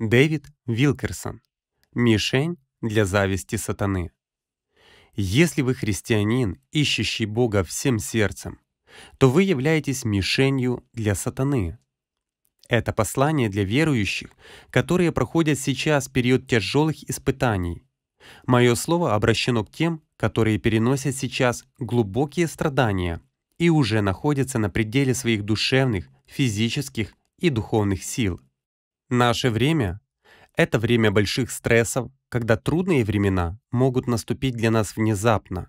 Дэвид Вилкерсон. Мишень для зависти сатаны. Если вы христианин, ищущий Бога всем сердцем, то вы являетесь мишенью для сатаны. Это послание для верующих, которые проходят сейчас период тяжелых испытаний. Мое слово обращено к тем, которые переносят сейчас глубокие страдания и уже находятся на пределе своих душевных, физических и духовных сил – Наше время — это время больших стрессов, когда трудные времена могут наступить для нас внезапно,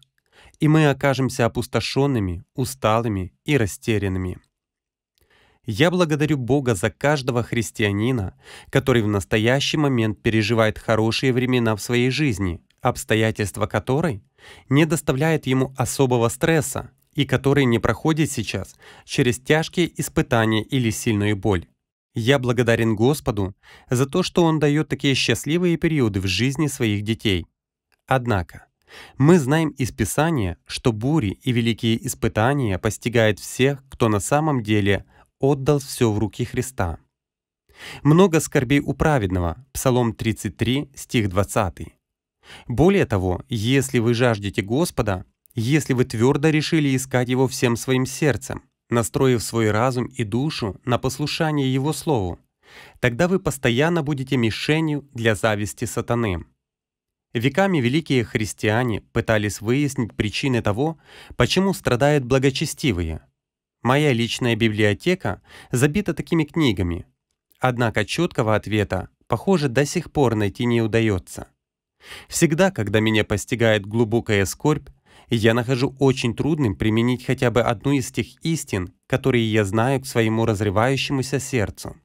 и мы окажемся опустошенными, усталыми и растерянными. Я благодарю Бога за каждого христианина, который в настоящий момент переживает хорошие времена в своей жизни, обстоятельства которой не доставляют ему особого стресса и который не проходит сейчас через тяжкие испытания или сильную боль. Я благодарен Господу за то, что Он дает такие счастливые периоды в жизни своих детей. Однако, мы знаем из Писания, что бури и великие испытания постигают всех, кто на самом деле отдал все в руки Христа. Много скорбей у праведного, Псалом 33, стих 20. Более того, если вы жаждете Господа, если вы твердо решили искать Его всем своим сердцем, настроив свой разум и душу на послушание Его Слову, тогда вы постоянно будете мишенью для зависти сатаны. Веками великие христиане пытались выяснить причины того, почему страдают благочестивые. Моя личная библиотека забита такими книгами, однако четкого ответа, похоже, до сих пор найти не удается. Всегда, когда меня постигает глубокая скорбь, я нахожу очень трудным применить хотя бы одну из тех истин, которые я знаю к своему разрывающемуся сердцу.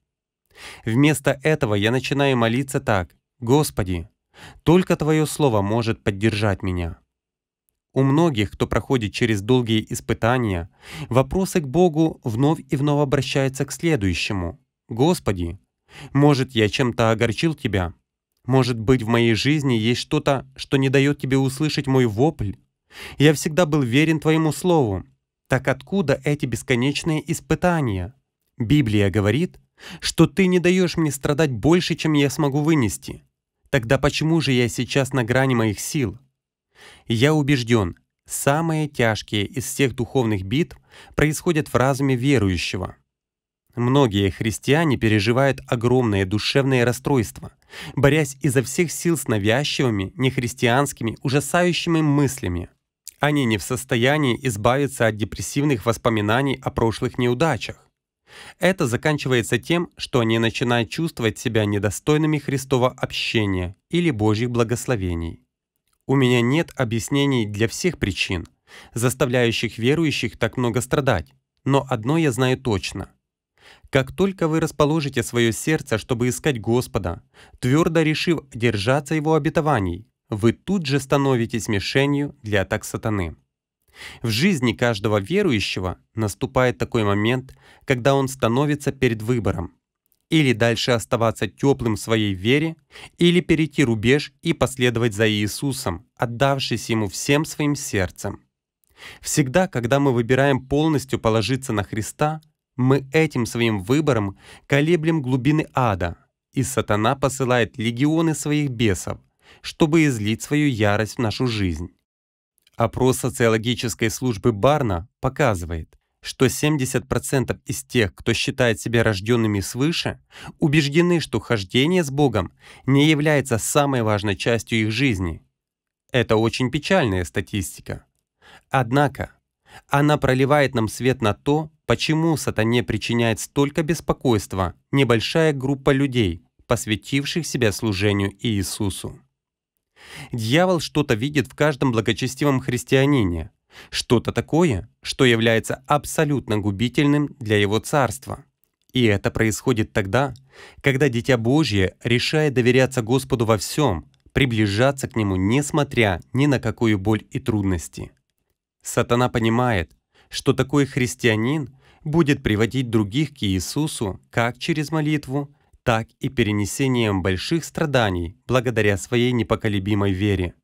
Вместо этого я начинаю молиться так «Господи, только Твое Слово может поддержать меня». У многих, кто проходит через долгие испытания, вопросы к Богу вновь и вновь обращаются к следующему. «Господи, может, я чем-то огорчил Тебя? Может быть, в моей жизни есть что-то, что не дает Тебе услышать мой вопль? Я всегда был верен твоему слову. Так откуда эти бесконечные испытания? Библия говорит, что ты не даешь мне страдать больше, чем я смогу вынести. Тогда почему же я сейчас на грани моих сил? Я убежден, самые тяжкие из всех духовных битв происходят в разуме верующего. Многие христиане переживают огромное душевное расстройство, борясь изо всех сил с навязчивыми, нехристианскими, ужасающими мыслями они не в состоянии избавиться от депрессивных воспоминаний о прошлых неудачах. Это заканчивается тем, что они начинают чувствовать себя недостойными Христова общения или Божьих благословений. У меня нет объяснений для всех причин, заставляющих верующих так много страдать, но одно я знаю точно. Как только вы расположите свое сердце, чтобы искать Господа, твердо решив держаться Его обетований, вы тут же становитесь мишенью для атак сатаны. В жизни каждого верующего наступает такой момент, когда он становится перед выбором. Или дальше оставаться теплым в своей вере, или перейти рубеж и последовать за Иисусом, отдавшись Ему всем своим сердцем. Всегда, когда мы выбираем полностью положиться на Христа, мы этим своим выбором колеблем глубины ада, и сатана посылает легионы своих бесов, чтобы излить свою ярость в нашу жизнь. Опрос социологической службы Барна показывает, что 70% из тех, кто считает себя рожденными свыше, убеждены, что хождение с Богом не является самой важной частью их жизни. Это очень печальная статистика. Однако, она проливает нам свет на то, почему сатане причиняет столько беспокойства небольшая группа людей, посвятивших себя служению Иисусу. Дьявол что-то видит в каждом благочестивом христианине, что-то такое, что является абсолютно губительным для его царства. И это происходит тогда, когда Дитя Божье решает доверяться Господу во всем, приближаться к Нему, несмотря ни на какую боль и трудности. Сатана понимает, что такой христианин будет приводить других к Иисусу как через молитву, так и перенесением больших страданий благодаря своей непоколебимой вере.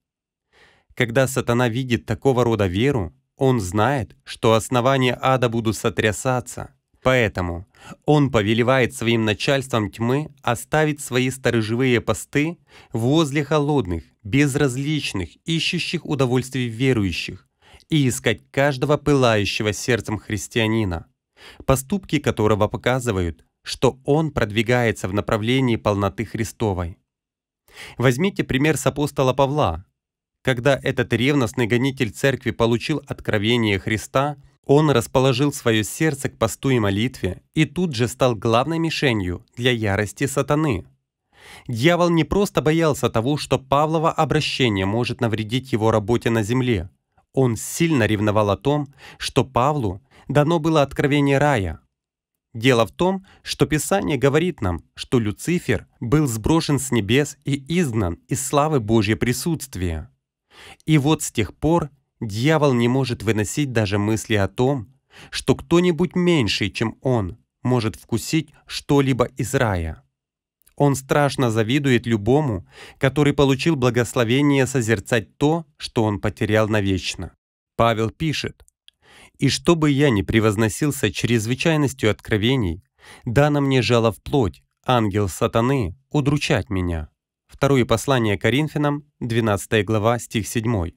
Когда сатана видит такого рода веру, он знает, что основания ада будут сотрясаться. Поэтому он повелевает своим начальством тьмы оставить свои сторожевые посты возле холодных, безразличных, ищущих удовольствий верующих и искать каждого пылающего сердцем христианина, поступки которого показывают, что он продвигается в направлении полноты Христовой. Возьмите пример с апостола Павла. Когда этот ревностный гонитель церкви получил откровение Христа, он расположил свое сердце к посту и молитве и тут же стал главной мишенью для ярости сатаны. Дьявол не просто боялся того, что Павлово обращение может навредить его работе на земле. Он сильно ревновал о том, что Павлу дано было откровение рая, Дело в том, что Писание говорит нам, что Люцифер был сброшен с небес и изгнан из славы Божьей присутствия. И вот с тех пор дьявол не может выносить даже мысли о том, что кто-нибудь меньший, чем он, может вкусить что-либо из рая. Он страшно завидует любому, который получил благословение созерцать то, что он потерял навечно. Павел пишет, и чтобы я не превозносился чрезвычайностью откровений, дано мне жало вплоть, ангел сатаны, удручать меня. Второе послание Коринфянам, 12 глава, стих 7.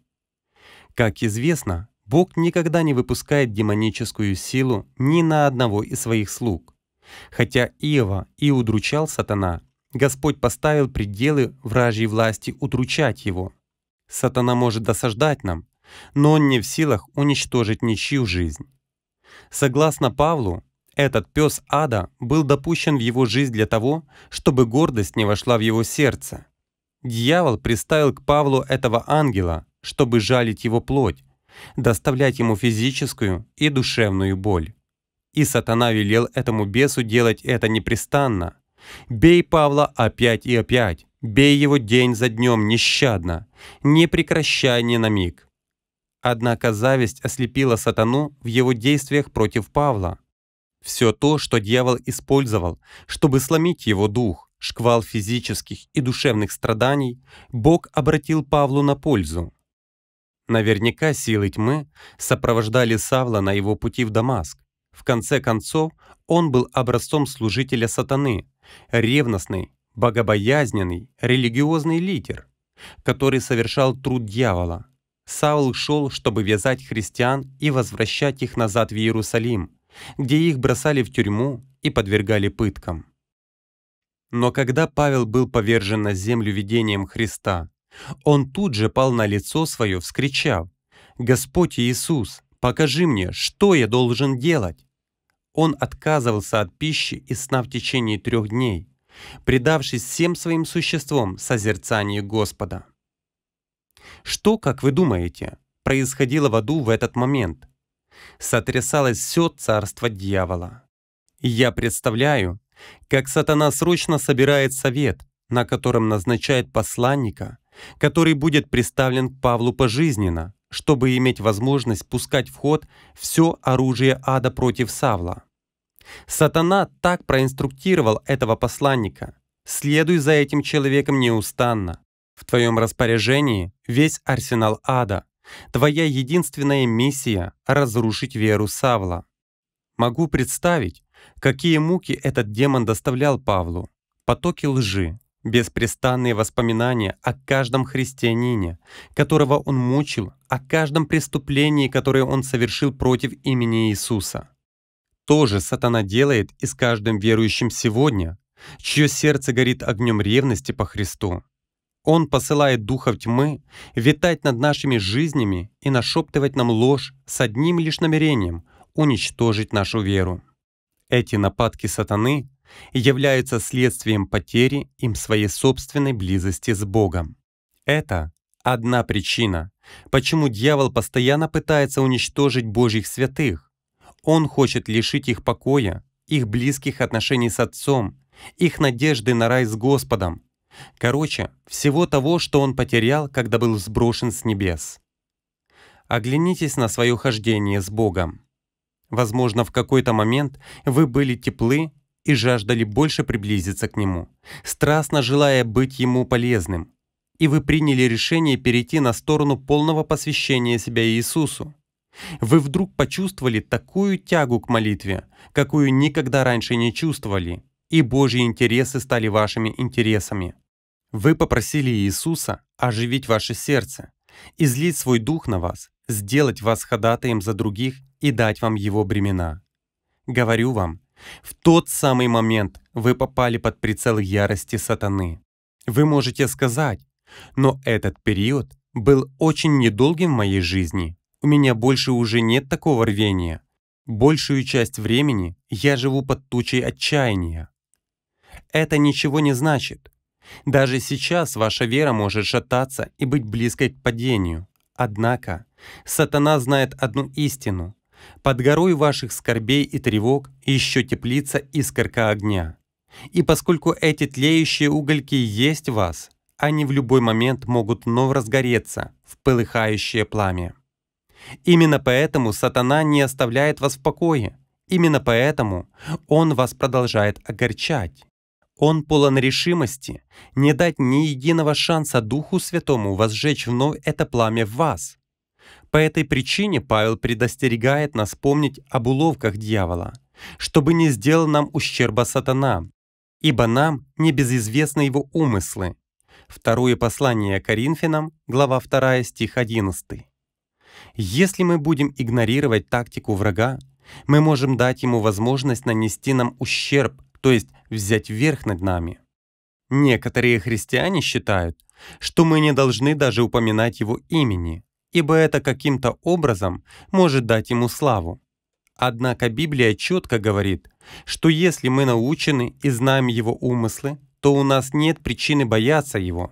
Как известно, Бог никогда не выпускает демоническую силу ни на одного из своих слуг. Хотя Иова и удручал сатана, Господь поставил пределы вражьей власти удручать его. Сатана может досаждать нам, но он не в силах уничтожить ничью жизнь. Согласно Павлу, этот пес ада был допущен в его жизнь для того, чтобы гордость не вошла в его сердце. Дьявол приставил к Павлу этого ангела, чтобы жалить его плоть, доставлять ему физическую и душевную боль. И сатана велел этому бесу делать это непрестанно. «Бей Павла опять и опять, бей его день за днем нещадно, не прекращай ни на миг». Однако зависть ослепила сатану в его действиях против Павла. Все то, что дьявол использовал, чтобы сломить его дух, шквал физических и душевных страданий, Бог обратил Павлу на пользу. Наверняка силы тьмы сопровождали Савла на его пути в Дамаск. В конце концов, он был образцом служителя сатаны, ревностный, богобоязненный, религиозный лидер, который совершал труд дьявола – Саул шел, чтобы вязать христиан и возвращать их назад в Иерусалим, где их бросали в тюрьму и подвергали пыткам. Но когда Павел был повержен на землю видением Христа, он тут же пал на лицо свое, вскричав, «Господь Иисус, покажи мне, что я должен делать?» Он отказывался от пищи и сна в течение трех дней, предавшись всем своим существом созерцанию Господа. Что, как вы думаете, происходило в аду в этот момент? Сотрясалось все царство дьявола. Я представляю, как сатана срочно собирает совет, на котором назначает посланника, который будет представлен к Павлу пожизненно, чтобы иметь возможность пускать в ход все оружие ада против Савла. Сатана так проинструктировал этого посланника. «Следуй за этим человеком неустанно, в твоем распоряжении весь арсенал ада. Твоя единственная миссия — разрушить веру Савла. Могу представить, какие муки этот демон доставлял Павлу. Потоки лжи, беспрестанные воспоминания о каждом христианине, которого он мучил, о каждом преступлении, которое он совершил против имени Иисуса. То же сатана делает и с каждым верующим сегодня, чье сердце горит огнем ревности по Христу. Он посылает духов тьмы витать над нашими жизнями и нашептывать нам ложь с одним лишь намерением — уничтожить нашу веру. Эти нападки сатаны являются следствием потери им своей собственной близости с Богом. Это одна причина, почему дьявол постоянно пытается уничтожить Божьих святых. Он хочет лишить их покоя, их близких отношений с Отцом, их надежды на рай с Господом, Короче, всего того, что он потерял, когда был сброшен с небес. Оглянитесь на свое хождение с Богом. Возможно, в какой-то момент вы были теплы и жаждали больше приблизиться к Нему, страстно желая быть Ему полезным, и вы приняли решение перейти на сторону полного посвящения себя Иисусу. Вы вдруг почувствовали такую тягу к молитве, какую никогда раньше не чувствовали, и Божьи интересы стали вашими интересами. Вы попросили Иисуса оживить ваше сердце, излить свой дух на вас, сделать вас ходатаем за других и дать вам его бремена. Говорю вам, в тот самый момент вы попали под прицел ярости сатаны. Вы можете сказать, но этот период был очень недолгим в моей жизни. У меня больше уже нет такого рвения. Большую часть времени я живу под тучей отчаяния. Это ничего не значит. Даже сейчас ваша вера может шататься и быть близкой к падению. Однако сатана знает одну истину. Под горой ваших скорбей и тревог еще теплится искорка огня. И поскольку эти тлеющие угольки есть в вас, они в любой момент могут вновь разгореться в полыхающее пламя. Именно поэтому сатана не оставляет вас в покое. Именно поэтому он вас продолжает огорчать. Он полон решимости не дать ни единого шанса Духу Святому возжечь вновь это пламя в вас. По этой причине Павел предостерегает нас помнить об уловках дьявола, чтобы не сделал нам ущерба сатана, ибо нам не безизвестны его умыслы. Второе послание Коринфянам, глава 2, стих 11. Если мы будем игнорировать тактику врага, мы можем дать ему возможность нанести нам ущерб то есть взять верх над нами. Некоторые христиане считают, что мы не должны даже упоминать его имени, ибо это каким-то образом может дать ему славу. Однако Библия четко говорит, что если мы научены и знаем его умыслы, то у нас нет причины бояться его.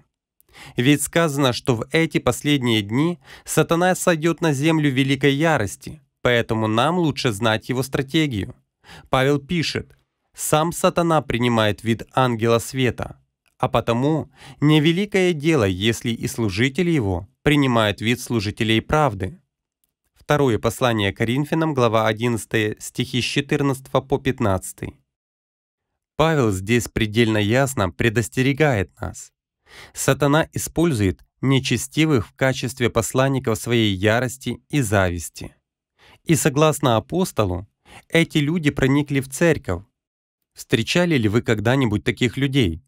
Ведь сказано, что в эти последние дни сатана сойдет на землю великой ярости, поэтому нам лучше знать его стратегию. Павел пишет, сам сатана принимает вид ангела света, а потому невеликое дело, если и служители его принимают вид служителей правды. Второе послание Коринфянам, глава 11, стихи с 14 по 15. Павел здесь предельно ясно предостерегает нас. Сатана использует нечестивых в качестве посланников своей ярости и зависти. И согласно апостолу, эти люди проникли в церковь, Встречали ли вы когда-нибудь таких людей?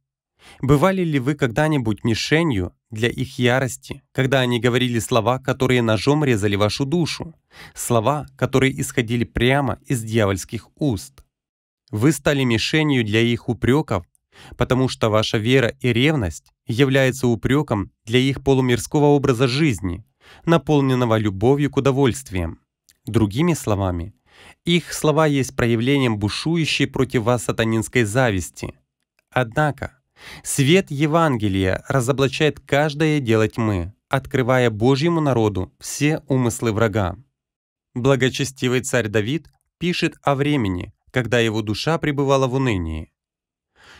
Бывали ли вы когда-нибудь мишенью для их ярости, когда они говорили слова, которые ножом резали вашу душу? Слова, которые исходили прямо из дьявольских уст. Вы стали мишенью для их упреков, потому что ваша вера и ревность является упреком для их полумирского образа жизни, наполненного любовью к удовольствиям. Другими словами, их слова есть проявлением бушующей против вас сатанинской зависти. Однако, свет Евангелия разоблачает каждое дело тьмы, открывая Божьему народу все умыслы врага. Благочестивый царь Давид пишет о времени, когда его душа пребывала в унынии.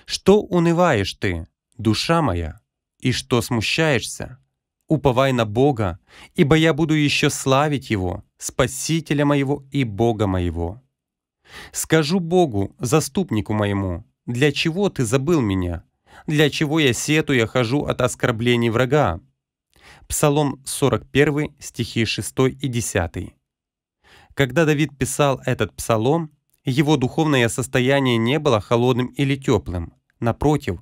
«Что унываешь ты, душа моя, и что смущаешься? уповай на Бога, ибо я буду еще славить Его, Спасителя моего и Бога моего. Скажу Богу, заступнику моему, для чего ты забыл меня? Для чего я сетуя хожу от оскорблений врага? Псалом 41, стихи 6 и 10. Когда Давид писал этот псалом, его духовное состояние не было холодным или теплым. Напротив,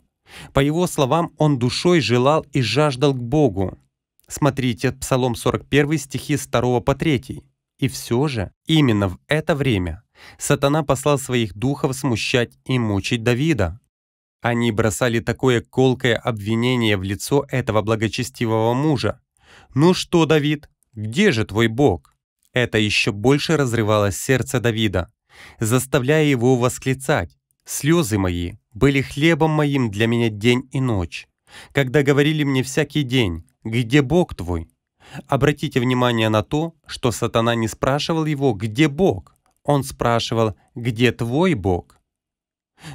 по его словам, он душой желал и жаждал к Богу, Смотрите Псалом 41 стихи с 2 по 3. И все же, именно в это время сатана послал своих духов смущать и мучить Давида. Они бросали такое колкое обвинение в лицо этого благочестивого мужа. «Ну что, Давид, где же твой Бог?» Это еще больше разрывало сердце Давида, заставляя его восклицать. «Слезы мои были хлебом моим для меня день и ночь, когда говорили мне всякий день, «Где Бог твой?» Обратите внимание на то, что сатана не спрашивал его «Где Бог?», он спрашивал «Где твой Бог?».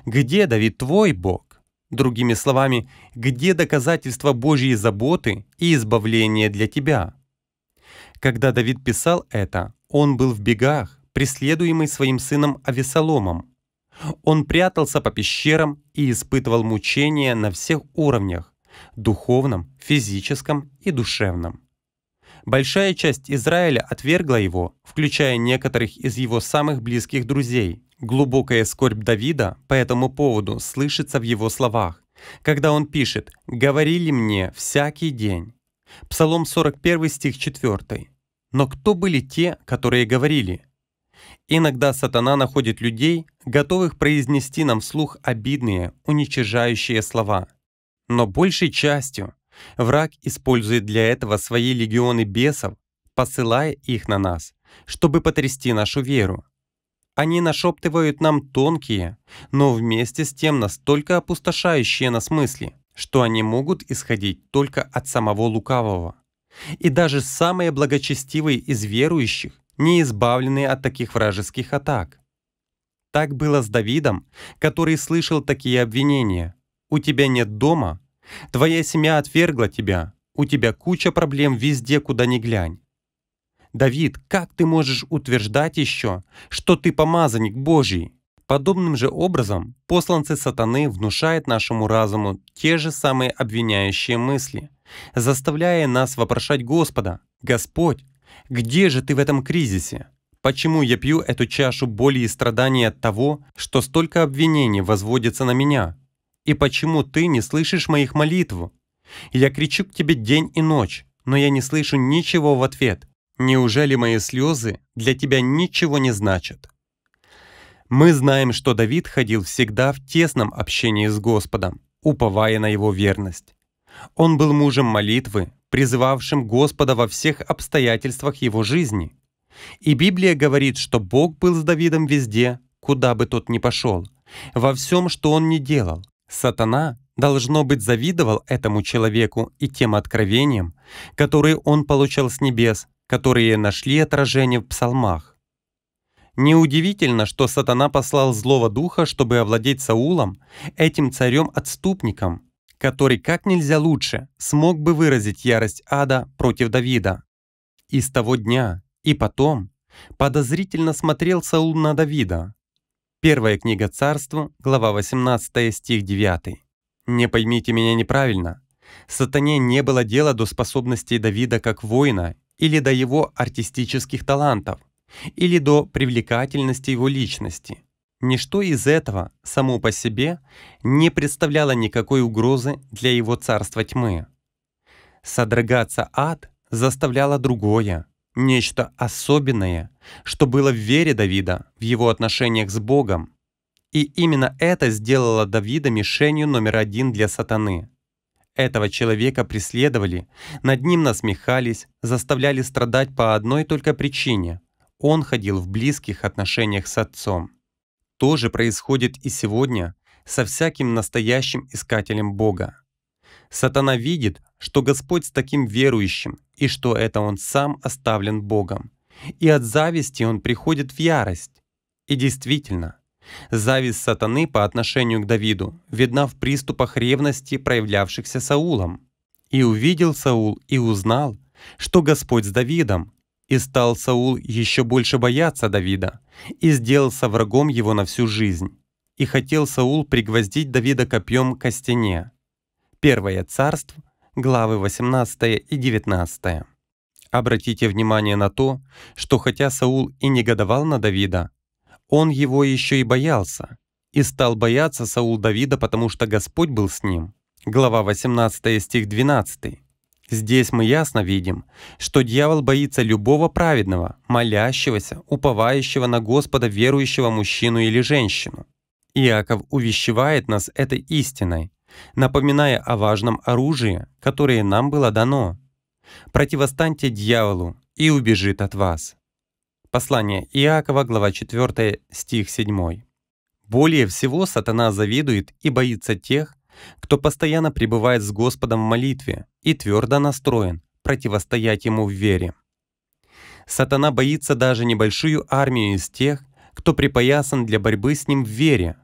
«Где, Давид, твой Бог?» Другими словами, где доказательства Божьей заботы и избавления для тебя? Когда Давид писал это, он был в бегах, преследуемый своим сыном Авесоломом. Он прятался по пещерам и испытывал мучения на всех уровнях, духовном, физическом и душевном. Большая часть Израиля отвергла его, включая некоторых из его самых близких друзей. Глубокая скорбь Давида по этому поводу слышится в его словах, когда он пишет «говорили мне всякий день». Псалом 41 стих 4. Но кто были те, которые говорили? Иногда сатана находит людей, готовых произнести нам вслух обидные, уничижающие слова – но большей частью враг использует для этого свои легионы бесов, посылая их на нас, чтобы потрясти нашу веру. Они нашептывают нам тонкие, но вместе с тем настолько опустошающие нас мысли, что они могут исходить только от самого лукавого. И даже самые благочестивые из верующих не избавлены от таких вражеских атак. Так было с Давидом, который слышал такие обвинения у тебя нет дома, твоя семья отвергла тебя, у тебя куча проблем везде, куда ни глянь. Давид, как ты можешь утверждать еще, что ты помазанник Божий? Подобным же образом посланцы сатаны внушают нашему разуму те же самые обвиняющие мысли, заставляя нас вопрошать Господа, «Господь, где же ты в этом кризисе? Почему я пью эту чашу боли и страданий от того, что столько обвинений возводится на меня? И почему ты не слышишь моих молитв? Я кричу к тебе день и ночь, но я не слышу ничего в ответ. Неужели мои слезы для тебя ничего не значат?» Мы знаем, что Давид ходил всегда в тесном общении с Господом, уповая на его верность. Он был мужем молитвы, призывавшим Господа во всех обстоятельствах его жизни. И Библия говорит, что Бог был с Давидом везде, куда бы тот ни пошел, во всем, что он не делал, Сатана, должно быть, завидовал этому человеку и тем откровениям, которые он получал с небес, которые нашли отражение в псалмах. Неудивительно, что сатана послал злого духа, чтобы овладеть Саулом, этим царем-отступником, который как нельзя лучше смог бы выразить ярость ада против Давида. И с того дня, и потом, подозрительно смотрел Саул на Давида, Первая книга царству, глава 18, стих 9. «Не поймите меня неправильно. Сатане не было дела до способностей Давида как воина или до его артистических талантов, или до привлекательности его личности. Ничто из этого само по себе не представляло никакой угрозы для его царства тьмы. Содрогаться ад заставляло другое — нечто особенное, что было в вере Давида, в его отношениях с Богом. И именно это сделало Давида мишенью номер один для сатаны. Этого человека преследовали, над ним насмехались, заставляли страдать по одной только причине – он ходил в близких отношениях с отцом. То же происходит и сегодня со всяким настоящим искателем Бога. Сатана видит, что Господь с таким верующим, и что это он сам оставлен Богом. И от зависти он приходит в ярость. И действительно, зависть сатаны по отношению к Давиду видна в приступах ревности, проявлявшихся Саулом. «И увидел Саул и узнал, что Господь с Давидом, и стал Саул еще больше бояться Давида, и сделался врагом его на всю жизнь. И хотел Саул пригвоздить Давида копьем к стене. Первое царство, главы 18 и 19. Обратите внимание на то, что хотя Саул и негодовал на Давида, он его еще и боялся. И стал бояться Саул Давида, потому что Господь был с ним. Глава 18 стих 12. Здесь мы ясно видим, что дьявол боится любого праведного, молящегося, уповающего на Господа верующего мужчину или женщину. Иаков увещевает нас этой истиной, напоминая о важном оружии, которое нам было дано. «Противостаньте дьяволу, и убежит от вас». Послание Иакова, глава 4, стих 7. Более всего сатана завидует и боится тех, кто постоянно пребывает с Господом в молитве и твердо настроен противостоять ему в вере. Сатана боится даже небольшую армию из тех, кто припоясан для борьбы с ним в вере,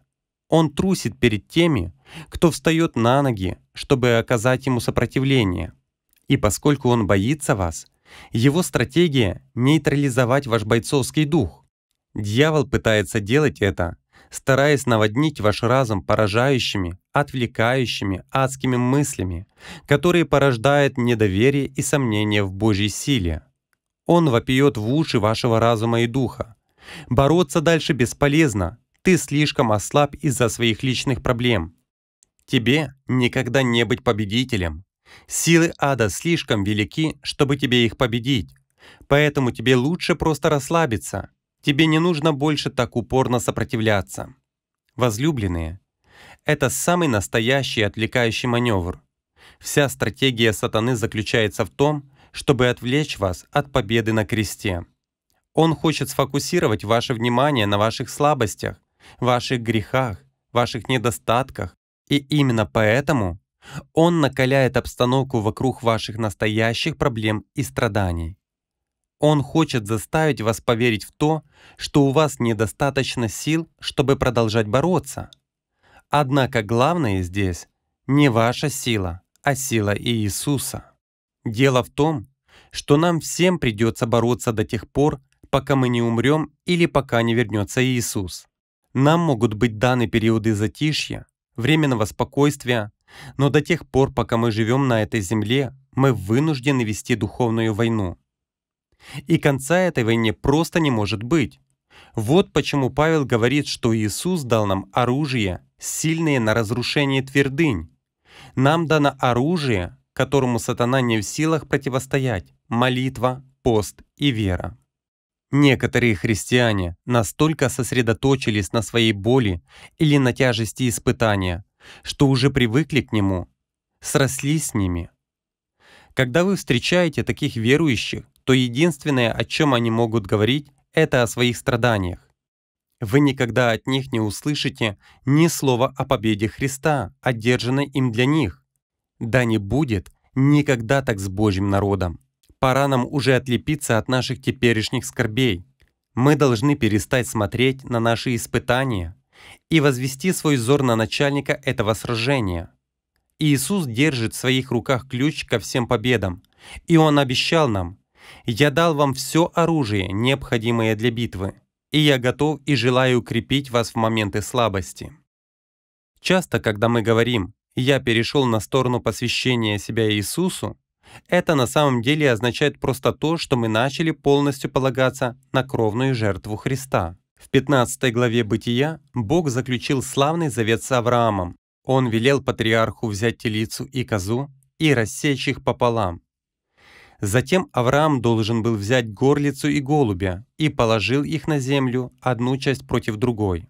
он трусит перед теми, кто встает на ноги, чтобы оказать ему сопротивление. И поскольку он боится вас, его стратегия — нейтрализовать ваш бойцовский дух. Дьявол пытается делать это, стараясь наводнить ваш разум поражающими, отвлекающими, адскими мыслями, которые порождают недоверие и сомнения в Божьей силе. Он вопиет в уши вашего разума и духа. Бороться дальше бесполезно, ты слишком ослаб из-за своих личных проблем. Тебе никогда не быть победителем. Силы ада слишком велики, чтобы тебе их победить. Поэтому тебе лучше просто расслабиться. Тебе не нужно больше так упорно сопротивляться. Возлюбленные, это самый настоящий отвлекающий маневр. Вся стратегия сатаны заключается в том, чтобы отвлечь вас от победы на кресте. Он хочет сфокусировать ваше внимание на ваших слабостях ваших грехах, ваших недостатках, и именно поэтому он накаляет обстановку вокруг ваших настоящих проблем и страданий. Он хочет заставить вас поверить в то, что у вас недостаточно сил, чтобы продолжать бороться. Однако главное здесь не ваша сила, а сила Иисуса. Дело в том, что нам всем придется бороться до тех пор, пока мы не умрем или пока не вернется Иисус. Нам могут быть даны периоды затишья, временного спокойствия, но до тех пор, пока мы живем на этой земле, мы вынуждены вести духовную войну. И конца этой войне просто не может быть. Вот почему Павел говорит, что Иисус дал нам оружие, сильное на разрушение твердынь. Нам дано оружие, которому сатана не в силах противостоять – молитва, пост и вера. Некоторые христиане настолько сосредоточились на своей боли или на тяжести испытания, что уже привыкли к нему, срослись с ними. Когда вы встречаете таких верующих, то единственное, о чем они могут говорить, это о своих страданиях. Вы никогда от них не услышите ни слова о победе Христа, одержанной им для них. Да не будет никогда так с Божьим народом пора нам уже отлепиться от наших теперешних скорбей. Мы должны перестать смотреть на наши испытания и возвести свой взор на начальника этого сражения. Иисус держит в своих руках ключ ко всем победам, и Он обещал нам, «Я дал вам все оружие, необходимое для битвы, и я готов и желаю укрепить вас в моменты слабости». Часто, когда мы говорим «я перешел на сторону посвящения себя Иисусу», это на самом деле означает просто то, что мы начали полностью полагаться на кровную жертву Христа. В 15 главе Бытия Бог заключил славный завет с Авраамом. Он велел патриарху взять телицу и козу и рассечь их пополам. Затем Авраам должен был взять горлицу и голубя и положил их на землю, одну часть против другой.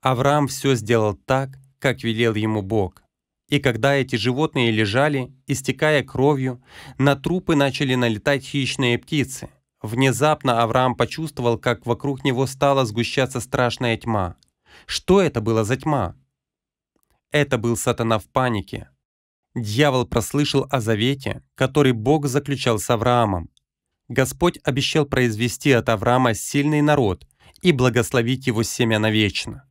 Авраам все сделал так, как велел ему Бог. И когда эти животные лежали, истекая кровью, на трупы начали налетать хищные птицы. Внезапно Авраам почувствовал, как вокруг него стала сгущаться страшная тьма. Что это было за тьма? Это был сатана в панике. Дьявол прослышал о завете, который Бог заключал с Авраамом. Господь обещал произвести от Авраама сильный народ и благословить его семя навечно.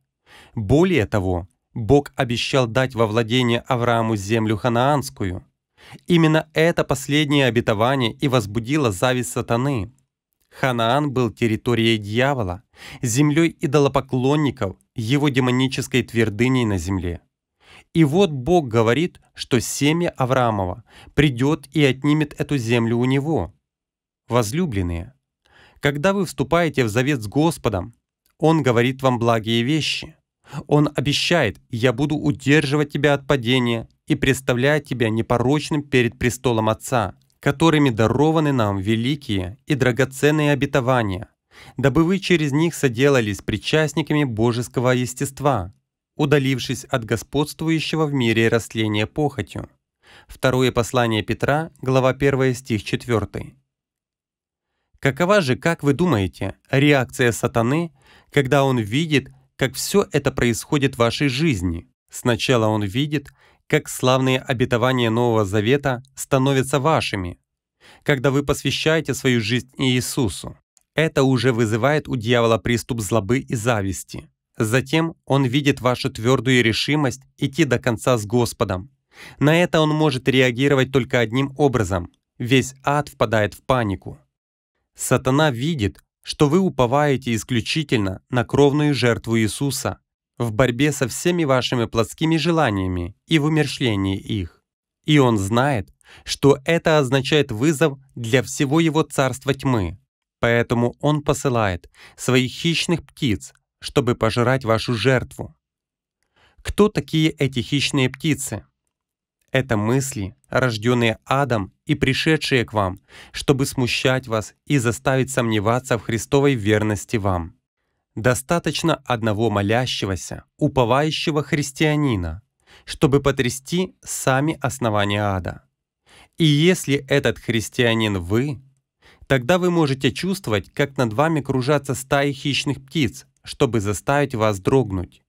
Более того, Бог обещал дать во владение Аврааму землю ханаанскую. Именно это последнее обетование и возбудило зависть сатаны. Ханаан был территорией дьявола, землей идолопоклонников, его демонической твердыней на земле. И вот Бог говорит, что семя Авраамова придет и отнимет эту землю у него. Возлюбленные, когда вы вступаете в завет с Господом, Он говорит вам благие вещи – он обещает, я буду удерживать тебя от падения и представлять тебя непорочным перед престолом Отца, которыми дарованы нам великие и драгоценные обетования, дабы вы через них соделались причастниками божеского естества, удалившись от господствующего в мире растления похотью. Второе послание Петра, глава 1, стих 4. Какова же, как вы думаете, реакция сатаны, когда он видит, как все это происходит в вашей жизни. Сначала он видит, как славные обетования Нового Завета становятся вашими, когда вы посвящаете свою жизнь Иисусу. Это уже вызывает у дьявола приступ злобы и зависти. Затем он видит вашу твердую решимость идти до конца с Господом. На это он может реагировать только одним образом. Весь ад впадает в панику. Сатана видит, что вы уповаете исключительно на кровную жертву Иисуса в борьбе со всеми вашими плотскими желаниями и в умершлении их. И Он знает, что это означает вызов для всего Его царства тьмы. Поэтому Он посылает своих хищных птиц, чтобы пожрать вашу жертву. Кто такие эти хищные птицы? Это мысли, рожденные адом и пришедшие к вам, чтобы смущать вас и заставить сомневаться в Христовой верности вам. Достаточно одного молящегося, уповающего христианина, чтобы потрясти сами основания ада. И если этот христианин вы, тогда вы можете чувствовать, как над вами кружатся стаи хищных птиц, чтобы заставить вас дрогнуть.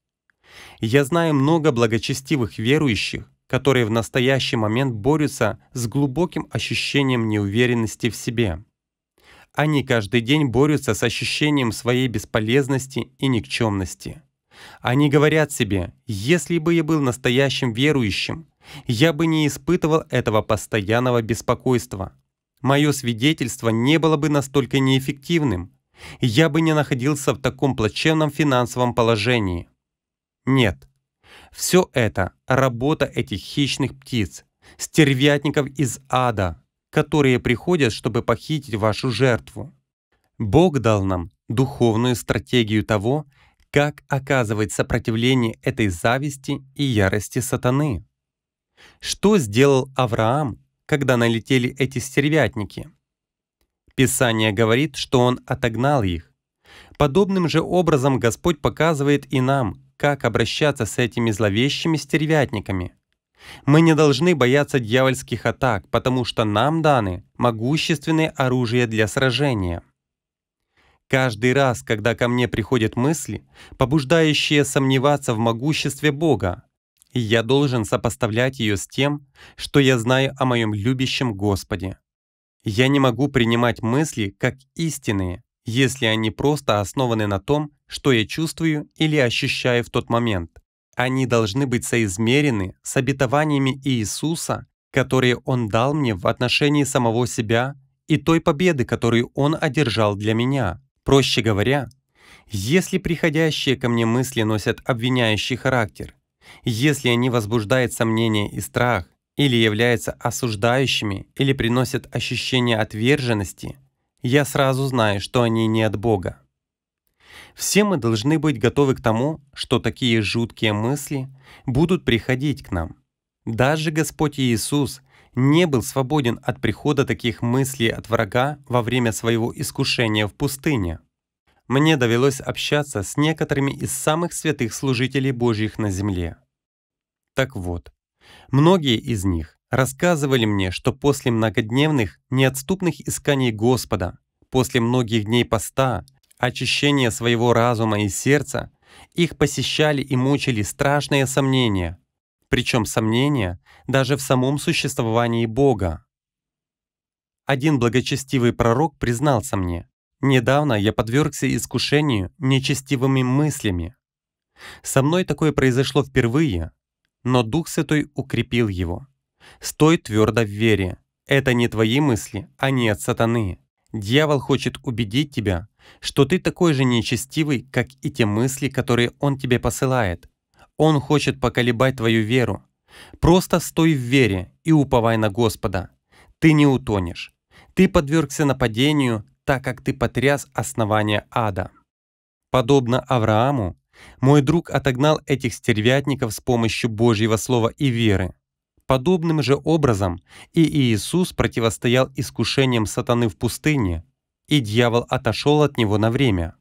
Я знаю много благочестивых верующих, которые в настоящий момент борются с глубоким ощущением неуверенности в себе. Они каждый день борются с ощущением своей бесполезности и никчемности. Они говорят себе, если бы я был настоящим верующим, я бы не испытывал этого постоянного беспокойства. Мое свидетельство не было бы настолько неэффективным. Я бы не находился в таком плачевном финансовом положении. Нет, все это – работа этих хищных птиц, стервятников из ада, которые приходят, чтобы похитить вашу жертву. Бог дал нам духовную стратегию того, как оказывать сопротивление этой зависти и ярости сатаны. Что сделал Авраам, когда налетели эти стервятники? Писание говорит, что он отогнал их. Подобным же образом Господь показывает и нам, как обращаться с этими зловещими стервятниками. Мы не должны бояться дьявольских атак, потому что нам даны могущественные оружия для сражения. Каждый раз, когда ко мне приходят мысли, побуждающие сомневаться в могуществе Бога, я должен сопоставлять ее с тем, что я знаю о моем любящем Господе. Я не могу принимать мысли как истинные, если они просто основаны на том, что я чувствую или ощущаю в тот момент. Они должны быть соизмерены с обетованиями Иисуса, которые Он дал мне в отношении самого себя и той победы, которую Он одержал для меня. Проще говоря, если приходящие ко мне мысли носят обвиняющий характер, если они возбуждают сомнения и страх, или являются осуждающими, или приносят ощущение отверженности – я сразу знаю, что они не от Бога. Все мы должны быть готовы к тому, что такие жуткие мысли будут приходить к нам. Даже Господь Иисус не был свободен от прихода таких мыслей от врага во время своего искушения в пустыне. Мне довелось общаться с некоторыми из самых святых служителей Божьих на земле. Так вот, многие из них рассказывали мне, что после многодневных, неотступных исканий Господа, после многих дней поста, очищения своего разума и сердца, их посещали и мучили страшные сомнения, причем сомнения даже в самом существовании Бога. Один благочестивый пророк признался мне, «Недавно я подвергся искушению нечестивыми мыслями. Со мной такое произошло впервые, но Дух Святой укрепил его». Стой твердо в вере. Это не твои мысли, а не от сатаны. Дьявол хочет убедить тебя, что ты такой же нечестивый, как и те мысли, которые он тебе посылает. Он хочет поколебать твою веру. Просто стой в вере и уповай на Господа. Ты не утонешь. Ты подвергся нападению, так как ты потряс основание ада. Подобно Аврааму, мой друг отогнал этих стервятников с помощью Божьего слова и веры. Подобным же образом и Иисус противостоял искушениям сатаны в пустыне, и дьявол отошел от него на время.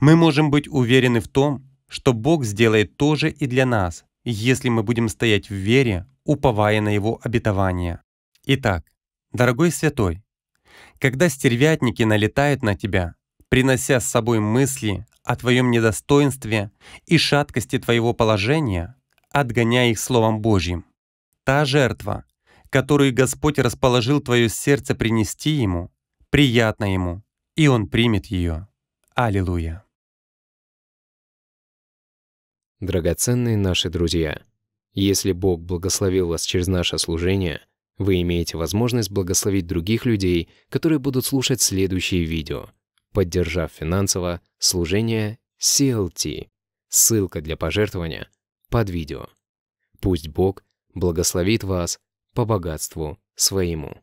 Мы можем быть уверены в том, что Бог сделает то же и для нас, если мы будем стоять в вере, уповая на Его обетование. Итак, дорогой святой, когда стервятники налетают на тебя, принося с собой мысли о твоем недостоинстве и шаткости твоего положения, отгоняя их Словом Божьим, та жертва, которую Господь расположил твое сердце принести Ему, приятна Ему, и Он примет ее. Аллилуйя. Драгоценные наши друзья, если Бог благословил вас через наше служение, вы имеете возможность благословить других людей, которые будут слушать следующие видео, поддержав финансово служение CLT. Ссылка для пожертвования под видео. Пусть Бог благословит вас по богатству своему.